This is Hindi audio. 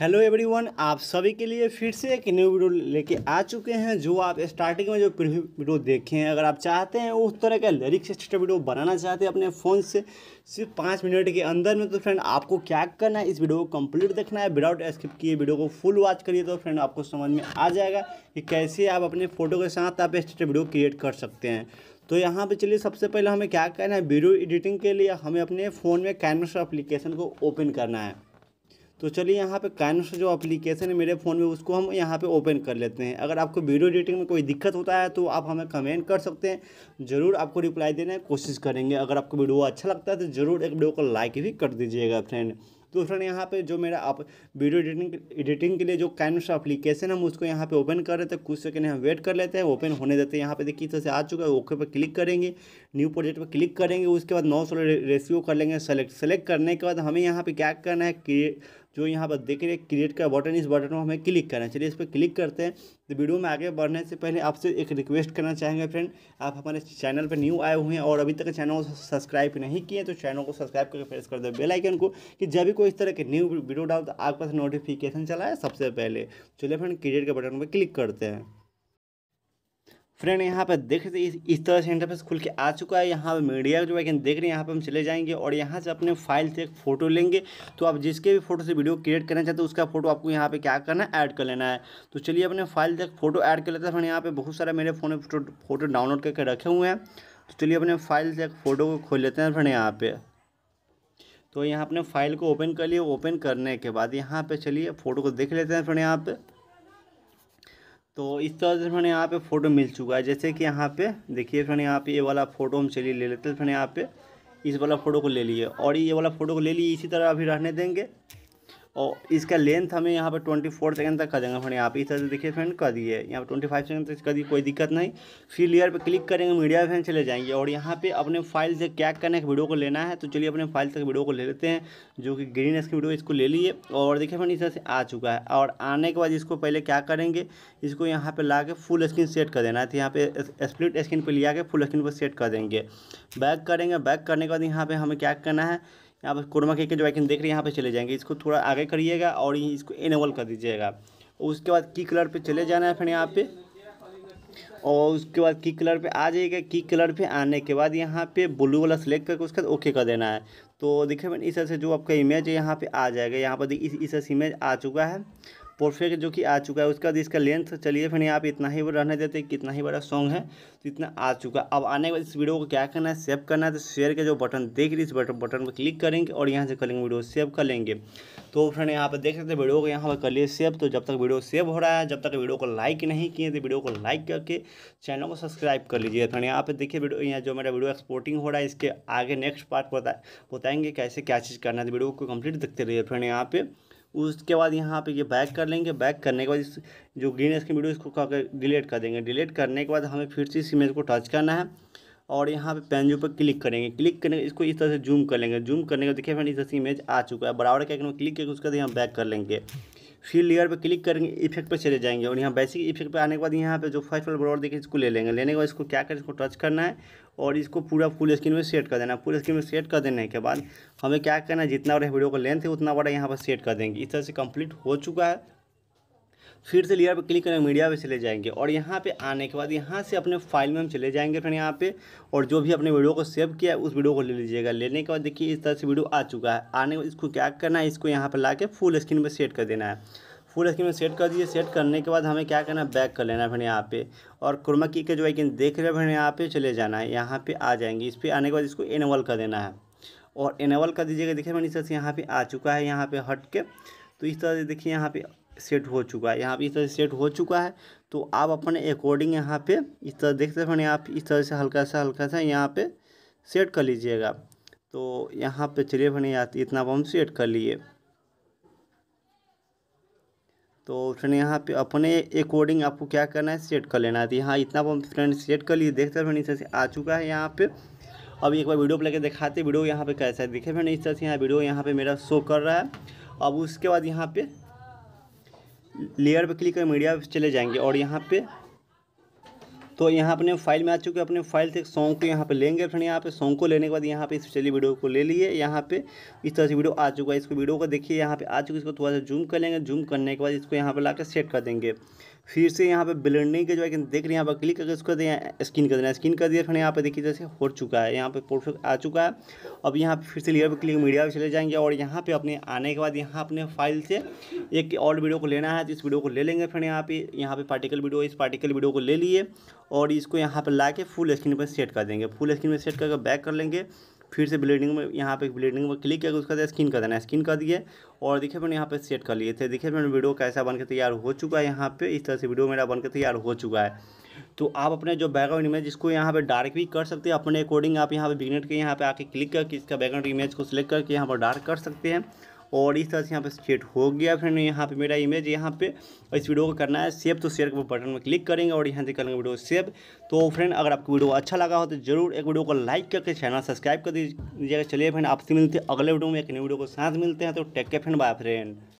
हेलो एवरीवन आप सभी के लिए फिर से एक न्यू वीडियो लेके आ चुके हैं जो आप स्टार्टिंग में जो प्रीव्यू वीडियो देखे हैं अगर आप चाहते हैं उस तरह का लिरिक्स स्टेट वीडियो बनाना चाहते हैं अपने फ़ोन से सिर्फ पाँच मिनट के अंदर में तो फ्रेंड आपको क्या करना है इस वीडियो को कंप्लीट देखना है विदाउट स्किप किए वीडियो को फुल वॉच करिए तो फ्रेंड आपको समझ में आ जाएगा कि कैसे आप अपने फ़ोटो के साथ आप स्टेट वीडियो क्रिएट कर सकते हैं तो यहाँ पे चलिए सबसे पहले हमें क्या करना है वीडियो एडिटिंग के लिए हमें अपने फ़ोन में कैनवस एप्लीकेशन को ओपन करना है तो चलिए यहाँ पे काइनस जो एप्लीकेशन है मेरे फ़ोन में उसको हम यहाँ पे ओपन कर लेते हैं अगर आपको वीडियो एडिटिंग में कोई दिक्कत होता है तो आप हमें कमेंट कर सकते हैं ज़रूर आपको रिप्लाई देने की कोशिश करेंगे अगर आपको वीडियो अच्छा लगता है तो ज़रूर एक वीडियो को लाइक भी कर दीजिएगा फ्रेंड तो फ्रेंड यहाँ पे जो मेरा आप वीडियो एडिटिंग एडिटिंग के लिए जो कैनवस एप्लीकेशन हम उसको यहाँ पे ओपन कर रहे थे कुछ सेकंड हम वेट कर लेते हैं ओपन होने देते हैं यहाँ पे देखिए तरह से आ चुका है ओके पर क्लिक करेंगे न्यू प्रोजेक्ट पर क्लिक करेंगे उसके बाद नौ सोलह रेसिओ कर लेंगे सेलेक्ट सेलेक्ट करने के बाद हमें यहाँ पर क्या करना है जो यहाँ पर देख रहे क्रिएट का बटन इस बटन को हमें क्लिक करना है चलिए इस पर क्लिक करते हैं तो वीडियो में आगे बढ़ने से पहले आपसे एक रिक्वेस्ट करना चाहेंगे फ्रेंड आप हमारे चैनल पर न्यू आए हुए हैं और अभी तक चैनल को सब्सक्राइब नहीं किए तो चैनल को सब्सक्राइब करके प्रेस कर दो बेलाइकन को कि जब भी कोई इस तरह के न्यू वीडियो डाल तो आपके पास नोटिफिकेशन चला है सबसे पहले चलिए फ्रेंड क्रिएट के बटन पर क्लिक करते हैं फ्रेंड यहाँ पर देख रहे इस, इस तरह से इंटरफेस खुल के आ चुका है यहाँ पर मीडिया जो है देख रहे हैं यहाँ पर हम चले जाएंगे और यहाँ से अपने फाइल से एक फ़ोटो लेंगे तो आप जिसके भी फोटो से वीडियो क्रिएट करना चाहते हो उसका फोटो आपको यहाँ पे क्या करना है ऐड कर लेना है तो चलिए अपने फाइल से फोटो ऐड कर लेते हैं फ्रेंड यहाँ पर बहुत सारे मेरे फ़ोन में फोटो डाउनलोड करके रखे हुए हैं तो चलिए अपने फाइल से एक फ़ोटो को खोल लेते हैं फ्रेंड यहाँ पर तो यहाँ अपने फाइल को ओपन कर लिए ओपन करने के बाद यहाँ पर चलिए फ़ोटो को देख लेते हैं फ्रेंड यहाँ पर तो इस तरह से फ्रेंड यहाँ पे फ़ोटो मिल चुका है जैसे कि यहाँ पे देखिए फ्रेंड यहाँ पे ये वाला फ़ोटो हम चलिए ले लेते हैं फ्रेंड यहाँ पे इस वाला फ़ोटो को ले लिए और ये वाला फ़ोटो को ले लिए इसी तरह अभी रहने देंगे और इसका लेंथ हमें यहाँ पर ट्वेंटी फोर सेकेंड तक कर देंगे फ्रेंड यहाँ पे इस तरह से देखिए फ्रेंड कर दिए यहाँ पर ट्वेंटी फाइव सेकेंड तक कर दिए कोई दिक्कत नहीं फिर लेयर पे क्लिक करेंगे मीडिया फ्रेंड चले जाएंगे और यहाँ पे अपने फाइल से क्या करना है वीडियो को लेना है तो चलिए अपने फाइल तक वीडियो को ले लेते हैं जो कि ग्रीन स्क्रीन वीडियो इसको ले लिए और देखिए फ्रेंड इस तरह से आ चुका है और आने के बाद इसको पहले क्या करेंगे इसको यहाँ पर ला के फुल स्क्रीन सेट कर देना है तो यहाँ पे स्प्लिट स्क्रीन पर लिया के फुल स्क्रीन पर सेट कर देंगे बैक करेंगे बैक करने के बाद यहाँ पर हमें क्या करना है यहाँ पर कोरमा के, जो आइकन देख रहे हैं यहाँ पे चले जाएंगे इसको थोड़ा आगे करिएगा और इसको इनेबल कर दीजिएगा उसके बाद की कलर पे चले जाना है फिर यहाँ पे और उसके बाद की कलर पे आ जाइएगा की कलर पे आने के बाद यहाँ पे ब्लू वाला सिलेक्ट करके उसके बाद ओके कर देना है तो देखिए मैंने इस तरह से जो आपका इमेज है यहाँ पर आ जाएगा यहाँ पर देखिए इस इस इमेज आ चुका है परफेक्ट जो कि आ चुका है उसका इसका लेंथ चलिए फिर यहाँ इतना ही रहने देते कितना ही बड़ा सॉन्ग है तो इतना आ चुका अब आने के बाद इस वीडियो को क्या करना है सेव करना है तो शेयर के जो बटन देख रही इस बटन बटन पर क्लिक करेंगे और यहाँ से करेंगे वीडियो सेव कर लेंगे तो फ्रेंड यहाँ पर देख सकते हैं वीडियो को यहाँ पर कर लिए सेव तो जब तक वीडियो सेव हो रहा है जब तक वीडियो को लाइक नहीं किए तो वीडियो को लाइक करके चैनल को सब्सक्राइब कर लीजिए फ्रेंड यहाँ पर देखिए वीडियो यहाँ जो मेरा वीडियो एक्सपोर्टिंग हो रहा है इसके आगे नेक्स्ट पार्ट बताएंगे कैसे क्या चीज़ करना है वीडियो तो को कंप्लीट देखते रहिए फ्रेंड यहाँ पर उसके बाद यहाँ पे ये बैक कर लेंगे बैक करने के बाद इस जो ग्रीन स्क्रीन वीडियो इसको कर डिलीट कर देंगे डिलीट करने के बाद हमें फिर से इस इमेज को टच करना है और यहाँ पे पेन जो पर क्लिक करेंगे क्लिक करने इसको इस तरह से जूम कर लेंगे जूम करने का देखिए फ्रेंड इस तरह से इमेज आ चुका है बराबर क्या करेंगे क्लिक करके उसके बाद यहाँ बैक कर लेंगे फिर लेयर पर क्लिक करेंगे इफेक्ट पर चले जाएंगे और यहाँ बेसिक इफेक्ट पर आने के बाद यहाँ पे जो फर्स्ट वाला ब्रॉड देखिए इसको ले लेंगे लेने के बाद इसको क्या करें इसको टच करना है और इसको पूरा फुल स्क्रीन में सेट कर देना है फुल स्क्रीन में सेट कर देने के बाद हमें क्या करना है जितना बड़ा वीडियो का लेंथ है उतना बड़ा यहाँ पर सेट कर देंगे इस तरह से कंप्लीट हो चुका है फिर से लेयर पर क्लिक करेंगे मीडिया पे चले जाएंगे और यहाँ पे आने के बाद यहाँ से अपने फाइल में हम चले जाएंगे फिर यहाँ पे और जो भी अपने वीडियो को सेव किया है उस वीडियो को ले लीजिएगा लेने के बाद देखिए इस तरह से वीडियो आ चुका है आने के इसको क्या करना है इसको यहाँ पर ला फुल स्क्रीन पर सेट कर देना है फुल स्क्रीन में सेट कर दीजिए सेट करने के बाद हमें क्या करना है बैक कर लेना है फिर यहाँ पे और क्रोमा की के जो आइकन देख रहे हैं फिर यहाँ पे चले जाना है यहाँ पे आ जाएंगे इस पर आने के बाद इसको इनेबल कर देना है और इनेबल कर दीजिएगा देखिए मैंने इस तरह से यहाँ पे आ चुका है यहाँ पे हट के तो इस तरह से देखिए यहाँ पे सेट हो चुका है यहाँ पर इस तरह से सेट हो चुका है तो आप अपने अकॉर्डिंग यहाँ पे इस तरह देख सकते हैं आप इस तरह से हल्का सा हल्का सा यहाँ पे सेट कर लीजिएगा तो यहाँ पे चलिए फिर यहाँ इतना हम सेट कर लिए तो फ्रेंड यहाँ पे अपने अकॉर्डिंग आपको क्या करना है सेट कर लेना है तो यहाँ इतना हम फ्रेंड सेट कर लिए देखते फिर फ्रेंड इस तरह से आ चुका है यहाँ पे अब एक बार वीडियो पर लेकर दिखाते वीडियो यहाँ पे कैसा है देखे फ्रेंड इस तरह से यहाँ वीडियो यहाँ पे मेरा शो कर रहा है अब उसके बाद यहाँ पे लेयर पर क्लिक कर मीडिया पर चले जाएंगे और यहाँ पे तो यहाँ अपने फाइल में आ चुके अपने फाइल से सॉन्ग को यहाँ पे लेंगे फ्रेंड यहाँ पे सॉन्ग को लेने के बाद यहाँ पे इस चली वीडियो को ले लिए यहाँ पे इस तरह से वीडियो आ चुका है इसको वीडियो को देखिए यहाँ पे आ चुके है इसको थोड़ा सा जूम कर लेंगे जूम करने के बाद इसको यहाँ पे ला सेट कर देंगे फिर से यहाँ पे ब्लेंडिंग के जो है देख रहे हैं यहाँ पर क्लिक करके उसको दें स्किन कर देना स्किन कर दिया फिर यहाँ पे देखिए जैसे हो चुका है यहाँ पे परफेक्ट आ चुका है अब यहाँ पे फिर से लेयर पर क्लिक मीडिया पे चले जाएंगे और यहाँ पे अपने आने के बाद यहाँ अपने फाइल से एक और वीडियो को लेना है तो इस वीडियो को ले लेंगे फिर यहाँ पे यहाँ पर पार्टिकल वीडियो इस पार्टिकल वीडियो को ले लिए और इसको यहाँ पर ला फुल स्क्रीन पर सेट कर देंगे फुल स्क्रीन पर सेट करके बैक कर लेंगे फिर से ब्लीडिंग में यहाँ पे ब्लीडिंग में क्लिक करके उसका स्किन कर देना स्किन कर दिए और देखिए मैंने यहाँ पे सेट कर लिए थे देखिए मैंने वीडियो कैसा बनकर तैयार हो चुका है यहाँ पे इस तरह से वीडियो मेरा बनकर तैयार हो चुका है तो आप अपने जो बैकग्राउंड इमेज इसको यहाँ पे डार्क भी कर सकते हैं अपने अकॉर्डिंग आप यहाँ पे बिगनेट के यहाँ पे आके क्लिक करके इसका बैकग्राउंड इमेज को सिलेक्ट करके यहाँ पर डार्क कर सकते हैं और इस तरह से यहाँ पे सेट हो गया फ्रेंड यहाँ पे मेरा इमेज यहाँ पे इस वीडियो को करना है सेव तो शेयर के बटन में क्लिक करेंगे और यहाँ से करेंगे वीडियो सेव तो फ्रेंड अगर आपको वीडियो अच्छा लगा हो तो जरूर एक वीडियो को लाइक करके चैनल सब्सक्राइब कर दीजिएगा चलिए फ्रेंड आपसे मिलते हैं अगले वीडियो में एक नई वीडियो को साथ मिलते हैं तो टेक के फ्रेंड बाय फ्रेंड